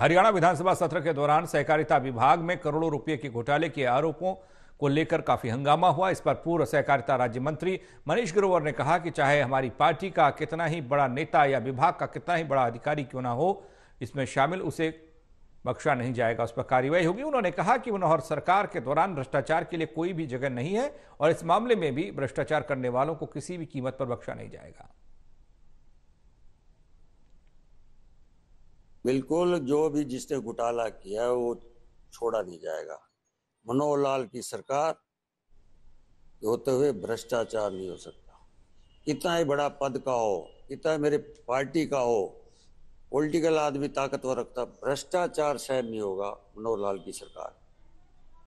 हरियाणा विधानसभा सत्र के दौरान सहकारिता विभाग में करोड़ों रुपए के घोटाले के आरोपों को लेकर काफी हंगामा हुआ इस पर पूर्व सहकारिता राज्य मंत्री मनीष ग्रोवर ने कहा कि चाहे हमारी पार्टी का कितना ही बड़ा नेता या विभाग का कितना ही बड़ा अधिकारी क्यों ना हो इसमें शामिल उसे बख्शा नहीं जाएगा उस पर कार्रवाई होगी उन्होंने कहा कि मनोहर सरकार के दौरान भ्रष्टाचार के लिए कोई भी जगह नहीं है और इस मामले में भी भ्रष्टाचार करने वालों को किसी भी कीमत पर बख्शा नहीं जाएगा बिल्कुल जो भी जिसने घोटाला किया है वो छोड़ा नहीं जाएगा मनोहर लाल की सरकार होते हुए भ्रष्टाचार नहीं हो सकता कितना ही बड़ा पद का हो कितना मेरे पार्टी का हो पॉलिटिकल आदमी ताकतवर रखता भ्रष्टाचार सहन नहीं होगा मनोहर लाल की सरकार